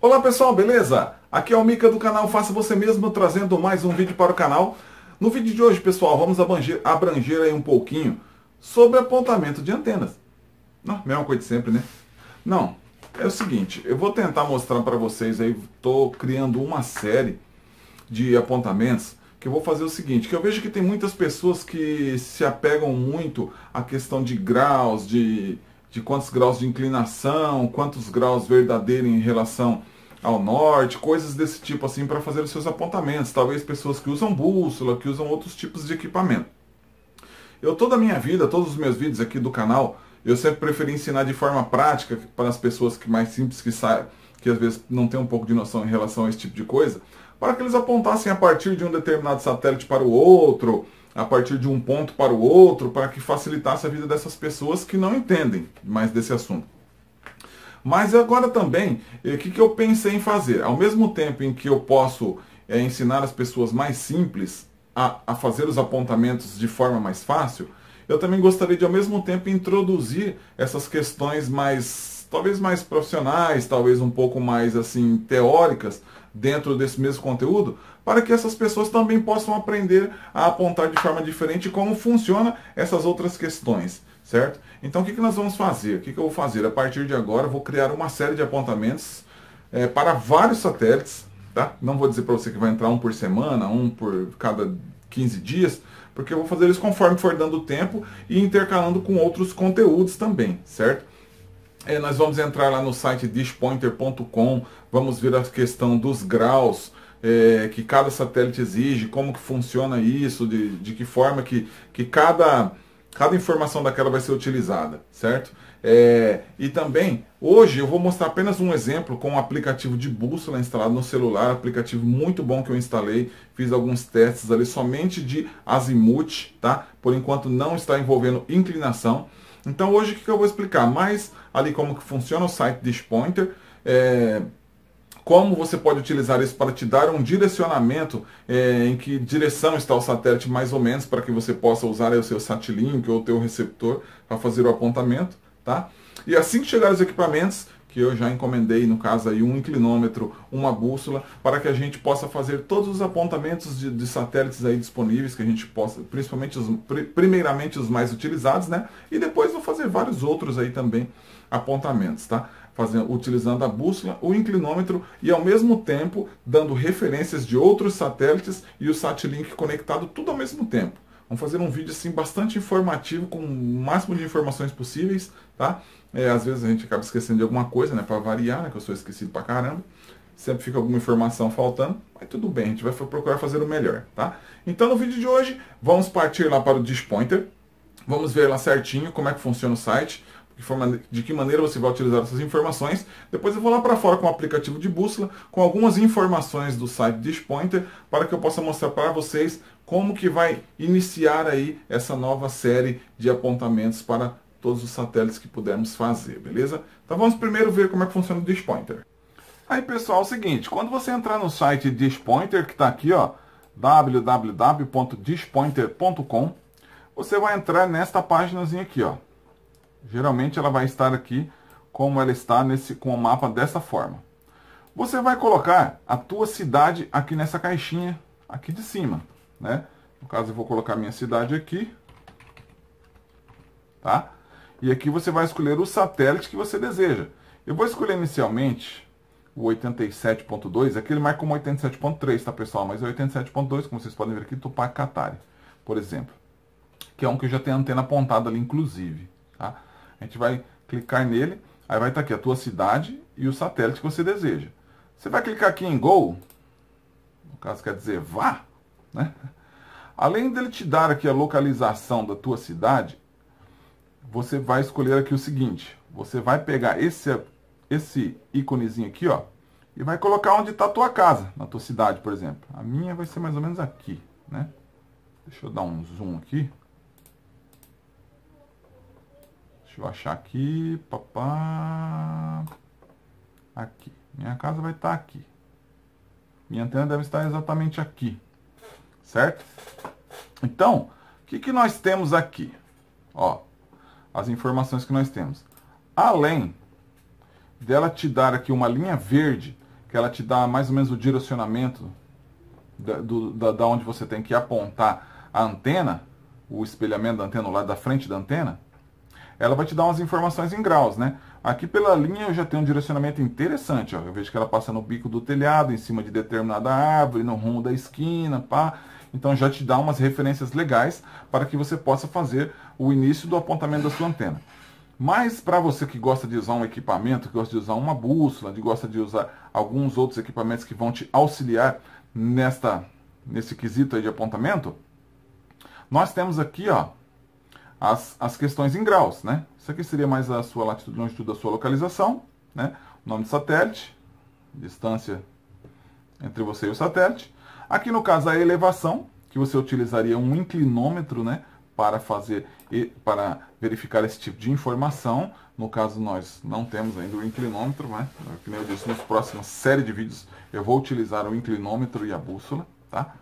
Olá pessoal, beleza? Aqui é o Mica do canal Faça Você Mesmo, trazendo mais um vídeo para o canal. No vídeo de hoje, pessoal, vamos abranger, abranger aí um pouquinho sobre apontamento de antenas. Não, mesma coisa de sempre, né? Não, é o seguinte, eu vou tentar mostrar para vocês aí, estou criando uma série de apontamentos que eu vou fazer o seguinte, que eu vejo que tem muitas pessoas que se apegam muito à questão de graus, de de quantos graus de inclinação, quantos graus verdadeiros em relação ao norte, coisas desse tipo assim para fazer os seus apontamentos. Talvez pessoas que usam bússola, que usam outros tipos de equipamento. Eu toda a minha vida, todos os meus vídeos aqui do canal, eu sempre preferi ensinar de forma prática para as pessoas que mais simples que saem, que às vezes não tem um pouco de noção em relação a esse tipo de coisa, para que eles apontassem a partir de um determinado satélite para o outro, a partir de um ponto para o outro, para que facilitasse a vida dessas pessoas que não entendem mais desse assunto. Mas agora também, o eh, que, que eu pensei em fazer? Ao mesmo tempo em que eu posso é, ensinar as pessoas mais simples a, a fazer os apontamentos de forma mais fácil, eu também gostaria de, ao mesmo tempo, introduzir essas questões mais, talvez mais profissionais, talvez um pouco mais assim teóricas, dentro desse mesmo conteúdo, para que essas pessoas também possam aprender a apontar de forma diferente como funciona essas outras questões, certo? Então o que, que nós vamos fazer? O que, que eu vou fazer? A partir de agora vou criar uma série de apontamentos é, para vários satélites, tá? Não vou dizer para você que vai entrar um por semana, um por cada 15 dias, porque eu vou fazer isso conforme for dando tempo e intercalando com outros conteúdos também, certo? É, nós vamos entrar lá no site dishpointer.com, vamos ver a questão dos graus, é, que cada satélite exige, como que funciona isso, de, de que forma que, que cada, cada informação daquela vai ser utilizada, certo? É, e também, hoje eu vou mostrar apenas um exemplo com um aplicativo de bússola instalado no celular, aplicativo muito bom que eu instalei, fiz alguns testes ali somente de azimuth, tá? Por enquanto não está envolvendo inclinação. Então hoje o que, que eu vou explicar? Mais ali como que funciona o site Dishpointer, é, como você pode utilizar isso para te dar um direcionamento é, em que direção está o satélite mais ou menos para que você possa usar o seu satlink ou o teu receptor para fazer o apontamento, tá? E assim que chegar os equipamentos, que eu já encomendei, no caso aí um inclinômetro, uma bússola, para que a gente possa fazer todos os apontamentos de, de satélites aí disponíveis, que a gente possa, principalmente os, primeiramente os mais utilizados, né? E depois vou fazer vários outros aí também apontamentos, tá? fazendo, utilizando a bússola, o inclinômetro e ao mesmo tempo dando referências de outros satélites e o Satlink conectado tudo ao mesmo tempo. Vamos fazer um vídeo assim bastante informativo, com o máximo de informações possíveis, tá? É, às vezes a gente acaba esquecendo de alguma coisa, né? Para variar, né? Que eu sou esquecido pra caramba. Sempre fica alguma informação faltando, mas tudo bem, a gente vai procurar fazer o melhor, tá? Então no vídeo de hoje, vamos partir lá para o Dish Pointer. Vamos ver lá certinho como é que funciona o site de, forma, de que maneira você vai utilizar essas informações. Depois eu vou lá para fora com o aplicativo de bússola, com algumas informações do site Dispointer, para que eu possa mostrar para vocês como que vai iniciar aí essa nova série de apontamentos para todos os satélites que pudermos fazer, beleza? Então vamos primeiro ver como é que funciona o Dispointer. Aí pessoal, é o seguinte, quando você entrar no site Dispointer, que está aqui, ó, www.dispointer.com, você vai entrar nesta páginazinha aqui, ó. Geralmente ela vai estar aqui como ela está nesse, com o mapa dessa forma. Você vai colocar a tua cidade aqui nessa caixinha aqui de cima, né? No caso eu vou colocar minha cidade aqui, tá? E aqui você vai escolher o satélite que você deseja. Eu vou escolher inicialmente o 87.2, aqui ele marca como 87.3, tá pessoal? Mas é 87.2, como vocês podem ver aqui, Tupac Katari, por exemplo. Que é um que já tem antena apontada ali, inclusive, tá? A gente vai clicar nele, aí vai estar tá aqui a tua cidade e o satélite que você deseja. Você vai clicar aqui em Go, no caso quer dizer vá, né? Além dele te dar aqui a localização da tua cidade, você vai escolher aqui o seguinte, você vai pegar esse, esse íconezinho aqui, ó, e vai colocar onde está a tua casa, na tua cidade, por exemplo. A minha vai ser mais ou menos aqui, né? Deixa eu dar um zoom aqui. Deixa eu achar aqui. Papá. Aqui. Minha casa vai estar tá aqui. Minha antena deve estar exatamente aqui. Certo? Então, o que, que nós temos aqui? Ó, as informações que nós temos. Além dela te dar aqui uma linha verde, que ela te dá mais ou menos o direcionamento da, do, da, da onde você tem que apontar a antena, o espelhamento da antena, o lado da frente da antena, ela vai te dar umas informações em graus, né? Aqui pela linha eu já tenho um direcionamento interessante, ó. Eu vejo que ela passa no bico do telhado, em cima de determinada árvore, no rumo da esquina, pá. Então já te dá umas referências legais para que você possa fazer o início do apontamento da sua antena. Mas para você que gosta de usar um equipamento, que gosta de usar uma bússola, que gosta de usar alguns outros equipamentos que vão te auxiliar nesta, nesse quesito de apontamento, nós temos aqui ó, as, as questões em graus, né? Isso aqui seria mais a sua latitude e longitude da sua localização, né? O nome do satélite, distância entre você e o satélite. Aqui no caso a elevação, que você utilizaria um inclinômetro, né? Para fazer e para verificar esse tipo de informação. No caso nós não temos ainda o inclinômetro, né? Que nem eu disse, nos próximos série de vídeos eu vou utilizar o inclinômetro e a bússola, tá?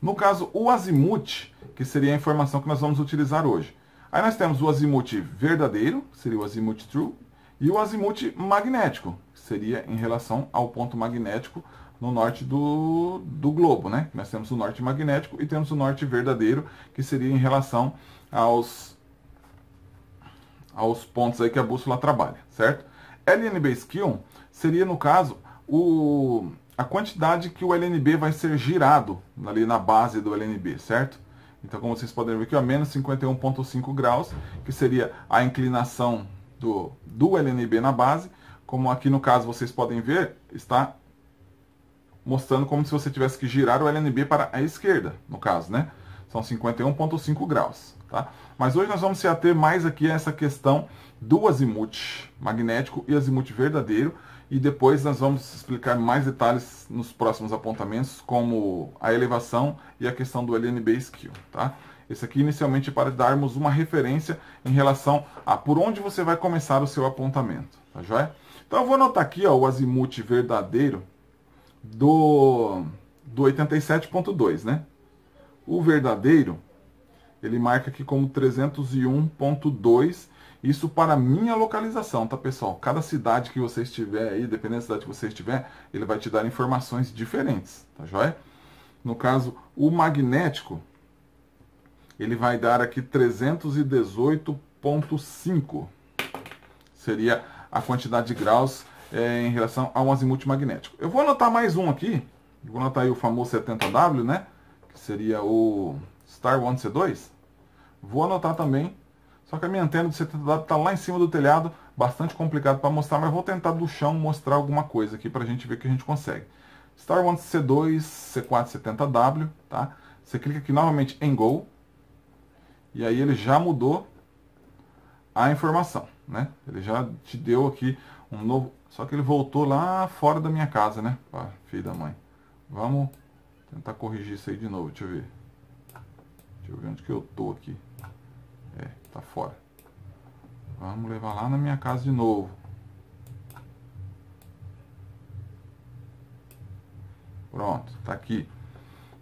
No caso, o azimuth, que seria a informação que nós vamos utilizar hoje. Aí nós temos o azimuth verdadeiro, que seria o azimuth true, e o azimuth magnético, que seria em relação ao ponto magnético no norte do, do globo, né? Nós temos o norte magnético e temos o norte verdadeiro, que seria em relação aos, aos pontos aí que a bússola trabalha, certo? LNB skill seria, no caso, o, a quantidade que o LNB vai ser girado ali na base do LNB, certo? Então, como vocês podem ver aqui, ó, menos 51,5 graus, que seria a inclinação do, do LNB na base. Como aqui no caso vocês podem ver, está mostrando como se você tivesse que girar o LNB para a esquerda, no caso, né? São 51,5 graus, tá? Mas hoje nós vamos se ater mais aqui a essa questão do azimuth magnético e azimuth verdadeiro, e depois nós vamos explicar mais detalhes nos próximos apontamentos, como a elevação e a questão do LNB Skill, tá? Esse aqui inicialmente é para darmos uma referência em relação a por onde você vai começar o seu apontamento, tá joia? Então eu vou anotar aqui ó, o azimuth verdadeiro do, do 87.2, né? O verdadeiro, ele marca aqui como 301.2 isso para minha localização, tá pessoal? Cada cidade que você estiver aí, dependendo da cidade que você estiver, ele vai te dar informações diferentes, tá joia? No caso, o magnético, ele vai dar aqui 318.5. Seria a quantidade de graus é, em relação a um azimuth magnético. Eu vou anotar mais um aqui. Vou anotar aí o famoso 70W, né? Que seria o Star 1C2. Vou anotar também só que a minha antena do 70W está lá em cima do telhado, bastante complicado para mostrar, mas vou tentar do chão mostrar alguma coisa aqui para a gente ver que a gente consegue. Star One C2, 4 70 w tá? Você clica aqui novamente em Go, e aí ele já mudou a informação, né? Ele já te deu aqui um novo... Só que ele voltou lá fora da minha casa, né? Pá, ah, filho da mãe. Vamos tentar corrigir isso aí de novo, deixa eu ver. Deixa eu ver onde que eu tô aqui. É, tá fora. Vamos levar lá na minha casa de novo. Pronto, tá aqui.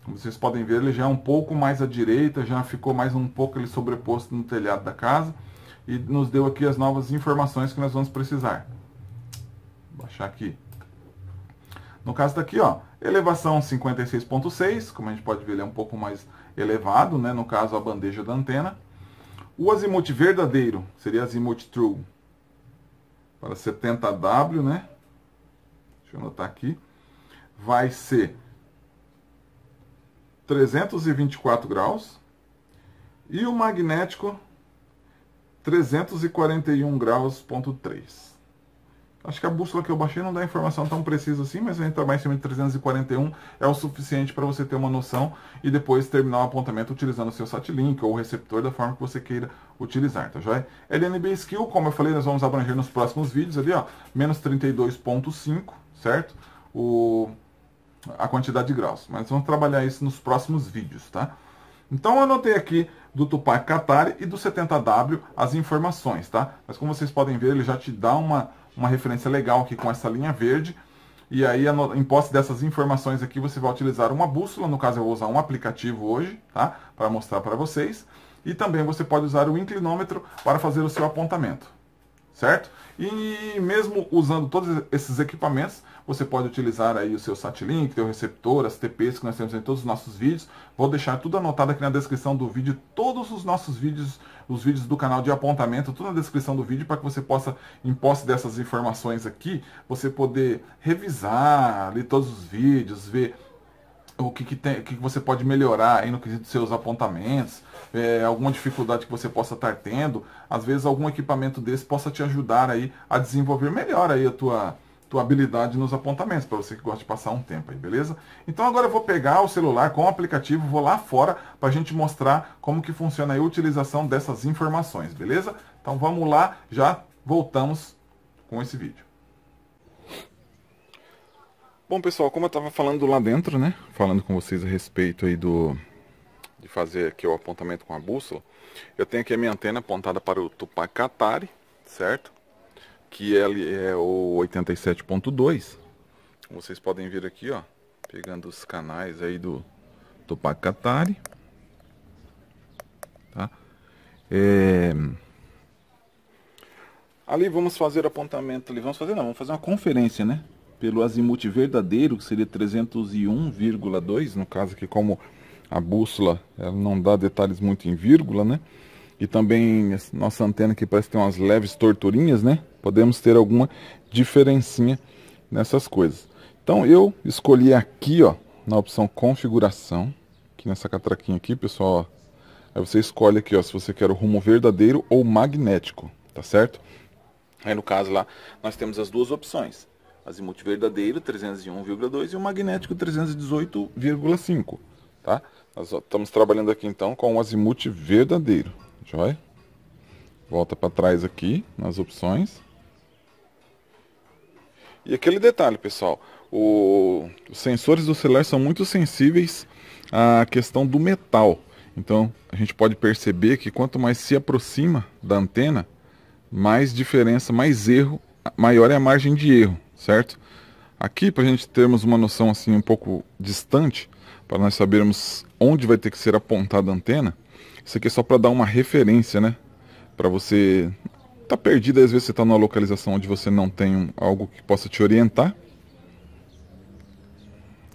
Como vocês podem ver, ele já é um pouco mais à direita, já ficou mais um pouco ele sobreposto no telhado da casa. E nos deu aqui as novas informações que nós vamos precisar. Vou baixar aqui. No caso daqui, ó, elevação 56.6, como a gente pode ver, ele é um pouco mais elevado, né? No caso, a bandeja da antena. O azimuth verdadeiro seria azimuth true para 70W, né? Deixa eu anotar aqui. Vai ser 324 graus e o magnético 341 graus ponto 3. Acho que a bússola que eu baixei não dá informação tão precisa assim, mas a gente está mais cima de 341, é o suficiente para você ter uma noção e depois terminar o apontamento utilizando o seu satlink ou receptor da forma que você queira utilizar, tá joia? LNB Skill, como eu falei, nós vamos abranger nos próximos vídeos ali, ó, menos 32.5, certo? O, a quantidade de graus, mas vamos trabalhar isso nos próximos vídeos, tá? Então eu anotei aqui do Tupac Qatar e do 70W as informações, tá? Mas como vocês podem ver, ele já te dá uma uma referência legal aqui com essa linha verde. E aí, em posse dessas informações aqui, você vai utilizar uma bússola, no caso eu vou usar um aplicativo hoje, tá? Para mostrar para vocês. E também você pode usar o inclinômetro para fazer o seu apontamento, certo? E mesmo usando todos esses equipamentos, você pode utilizar aí o seu satlink, seu receptor, as TPs que nós temos em todos os nossos vídeos. Vou deixar tudo anotado aqui na descrição do vídeo, todos os nossos vídeos os vídeos do canal de apontamento, tudo na descrição do vídeo, para que você possa, em posse dessas informações aqui, você poder revisar, ler todos os vídeos, ver o que, que, tem, o que, que você pode melhorar aí no quesito dos seus apontamentos, é, alguma dificuldade que você possa estar tendo, às vezes algum equipamento desse possa te ajudar aí a desenvolver melhor aí a tua tua habilidade nos apontamentos, para você que gosta de passar um tempo aí, beleza? Então agora eu vou pegar o celular com o aplicativo, vou lá fora para a gente mostrar como que funciona a utilização dessas informações, beleza? Então vamos lá, já voltamos com esse vídeo. Bom pessoal, como eu estava falando lá dentro, né? Falando com vocês a respeito aí do de fazer aqui o apontamento com a bússola, eu tenho aqui a minha antena apontada para o Tupacatari, certo? que ele é o 87.2. Vocês podem ver aqui, ó, pegando os canais aí do do Pacatari, tá? É... Ali vamos fazer apontamento ali, vamos fazer não, vamos fazer uma conferência, né? Pelo azimuth verdadeiro, que seria 301,2, no caso aqui como a bússola, ela não dá detalhes muito em vírgula, né? E também nossa antena que parece ter umas leves torturinhas, né? Podemos ter alguma diferencinha nessas coisas. Então eu escolhi aqui, ó, na opção configuração, aqui nessa catraquinha aqui, pessoal, ó, aí você escolhe aqui, ó, se você quer o rumo verdadeiro ou magnético, tá certo? Aí no caso lá, nós temos as duas opções, azimuth verdadeiro 301,2 e o magnético 318,5, tá? Nós estamos trabalhando aqui então com o azimuth verdadeiro, joia? Volta para trás aqui nas opções. E aquele detalhe, pessoal, o, os sensores do celular são muito sensíveis à questão do metal. Então, a gente pode perceber que quanto mais se aproxima da antena, mais diferença, mais erro, maior é a margem de erro, certo? Aqui, para a gente termos uma noção assim um pouco distante, para nós sabermos onde vai ter que ser apontada a antena, isso aqui é só para dar uma referência, né? Para você tá perdido, às vezes você está numa localização onde você não tem algo que possa te orientar.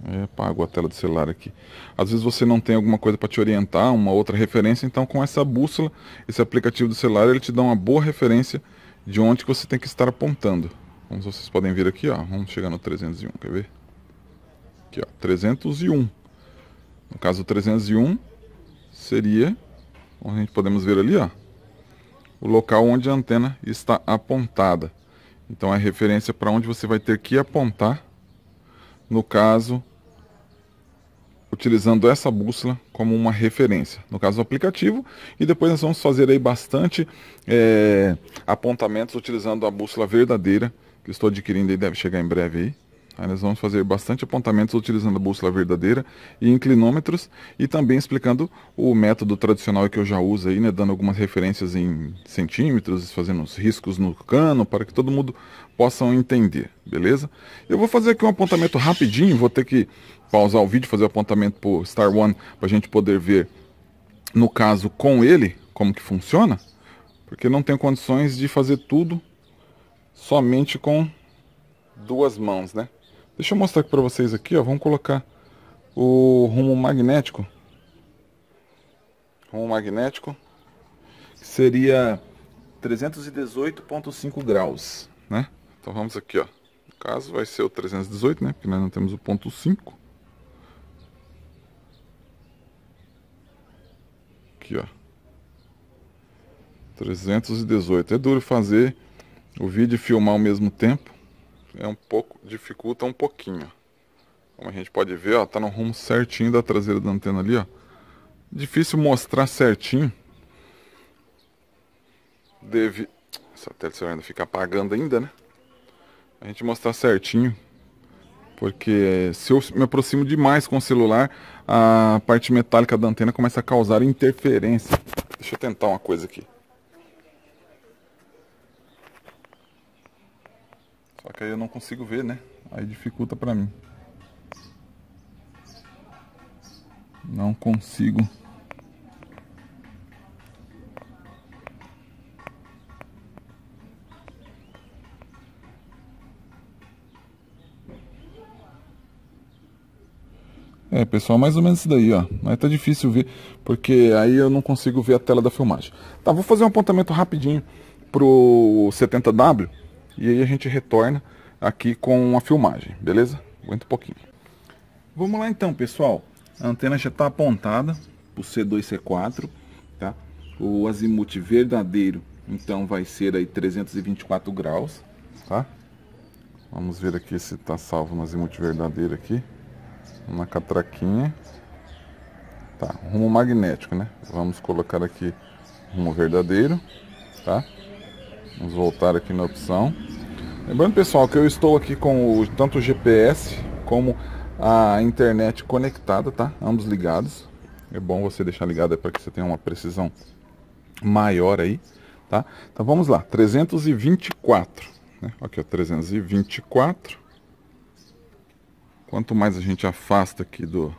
É, apago a tela do celular aqui. Às vezes você não tem alguma coisa para te orientar, uma outra referência, então com essa bússola, esse aplicativo do celular, ele te dá uma boa referência de onde que você tem que estar apontando. Como vocês podem ver aqui, ó, vamos chegar no 301, quer ver? Aqui, ó, 301. No caso, 301 seria, como a gente podemos ver ali, ó, o local onde a antena está apontada. Então é referência para onde você vai ter que apontar, no caso, utilizando essa bússola como uma referência, no caso do aplicativo, e depois nós vamos fazer aí bastante é, apontamentos utilizando a bússola verdadeira, que estou adquirindo e deve chegar em breve aí, Aí nós vamos fazer bastante apontamentos utilizando a bússola verdadeira e inclinômetros e também explicando o método tradicional que eu já uso aí, né, dando algumas referências em centímetros, fazendo os riscos no cano para que todo mundo possa entender, beleza? Eu vou fazer aqui um apontamento rapidinho, vou ter que pausar o vídeo, fazer o apontamento o Star One para a gente poder ver, no caso com ele, como que funciona, porque não tenho condições de fazer tudo somente com duas mãos, né? Deixa eu mostrar aqui para vocês aqui, ó. Vamos colocar o rumo magnético. Rumo magnético seria 318.5 graus, né? Então vamos aqui, ó. No caso vai ser o 318, né? Porque nós não temos o ponto 5. Aqui, ó. 318. É duro fazer o vídeo e filmar ao mesmo tempo é um pouco dificulta um pouquinho. Como a gente pode ver, ó, tá no rumo certinho da traseira da antena ali, ó. Difícil mostrar certinho. Deve essa tela ainda fica apagando ainda, né? A gente mostrar certinho. Porque se eu me aproximo demais com o celular, a parte metálica da antena começa a causar interferência. Deixa eu tentar uma coisa aqui. Só que aí eu não consigo ver, né? Aí dificulta pra mim. Não consigo. É, pessoal, mais ou menos isso daí, ó. Mas tá difícil ver, porque aí eu não consigo ver a tela da filmagem. Tá, vou fazer um apontamento rapidinho pro 70W e aí a gente retorna aqui com a filmagem, beleza? Aguenta um pouquinho. Vamos lá então, pessoal. A antena já está apontada para o C2, C4, tá? O azimuth verdadeiro, então, vai ser aí 324 graus, tá? Vamos ver aqui se está salvo no azimuth verdadeiro aqui. Uma catraquinha. Tá, rumo magnético, né? Vamos colocar aqui rumo verdadeiro, tá? Vamos voltar aqui na opção. Lembrando pessoal que eu estou aqui com o, tanto o GPS como a internet conectada, tá? Ambos ligados. É bom você deixar ligado para que você tenha uma precisão maior aí, tá? Então vamos lá, 324. Né? Aqui ó, 324. Quanto mais a gente afasta aqui do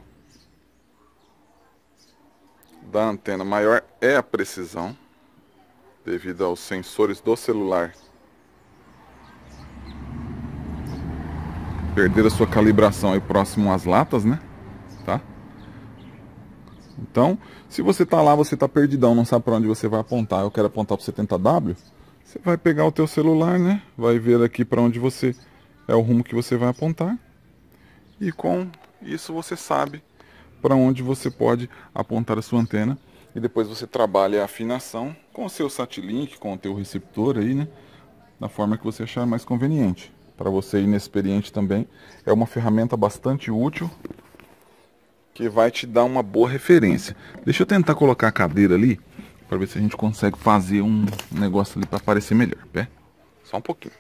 da antena, maior é a precisão devido aos sensores do celular perder a sua calibração aí próximo às latas, né? Tá? Então, se você tá lá, você tá perdidão, não sabe para onde você vai apontar. Eu quero apontar para 70W. Você vai pegar o teu celular, né? Vai ver aqui para onde você é o rumo que você vai apontar. E com isso você sabe para onde você pode apontar a sua antena e depois você trabalha a afinação com o seu satlink, com o teu receptor aí, né? Da forma que você achar mais conveniente para você inexperiente também. É uma ferramenta bastante útil que vai te dar uma boa referência. Deixa eu tentar colocar a cadeira ali para ver se a gente consegue fazer um negócio ali para aparecer melhor. Pé, só um pouquinho.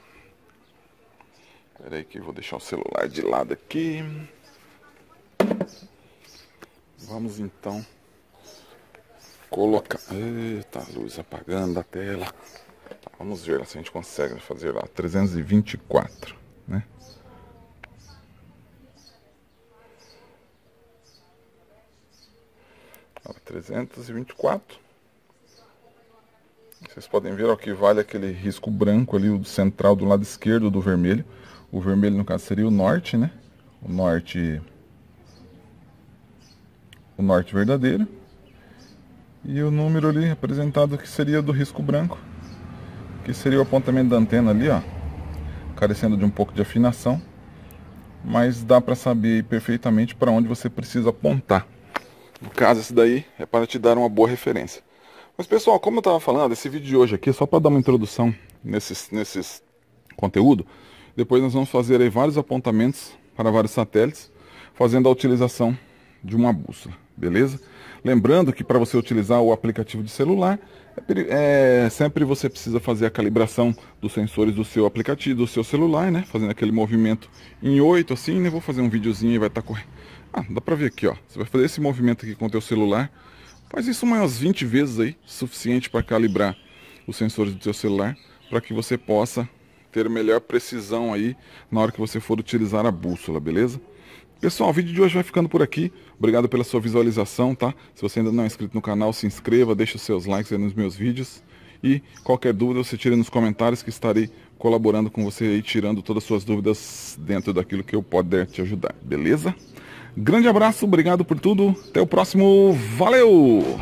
Espera aí que eu vou deixar o celular de lado aqui. Vamos então colocar. Eita, luz apagando a tela. Vamos ver se a gente consegue fazer lá. 324, né? Ó, 324. Vocês podem ver ó, que vale aquele risco branco ali, o central do lado esquerdo do vermelho. O vermelho, no caso, seria o norte, né? O norte... O norte verdadeiro. E o número ali representado que seria do risco branco, que seria o apontamento da antena ali, ó, carecendo de um pouco de afinação, mas dá para saber perfeitamente para onde você precisa apontar. No caso, esse daí é para te dar uma boa referência. Mas pessoal, como eu estava falando, esse vídeo de hoje aqui, é só para dar uma introdução nesses, nesses conteúdo, depois nós vamos fazer aí vários apontamentos para vários satélites, fazendo a utilização de uma bússola beleza? Lembrando que para você utilizar o aplicativo de celular, é, é, sempre você precisa fazer a calibração dos sensores do seu aplicativo, do seu celular, né? Fazendo aquele movimento em 8, assim, né? Vou fazer um videozinho e vai estar tá correndo. Ah, dá para ver aqui, ó. Você vai fazer esse movimento aqui com o teu celular. Faz isso umas 20 vezes aí, suficiente para calibrar os sensores do teu celular, para que você possa ter melhor precisão aí na hora que você for utilizar a bússola, beleza? Pessoal, o vídeo de hoje vai ficando por aqui. Obrigado pela sua visualização, tá? Se você ainda não é inscrito no canal, se inscreva, deixe os seus likes aí nos meus vídeos. E qualquer dúvida você tira nos comentários que estarei colaborando com você e tirando todas as suas dúvidas dentro daquilo que eu puder te ajudar, beleza? Grande abraço, obrigado por tudo. Até o próximo. Valeu!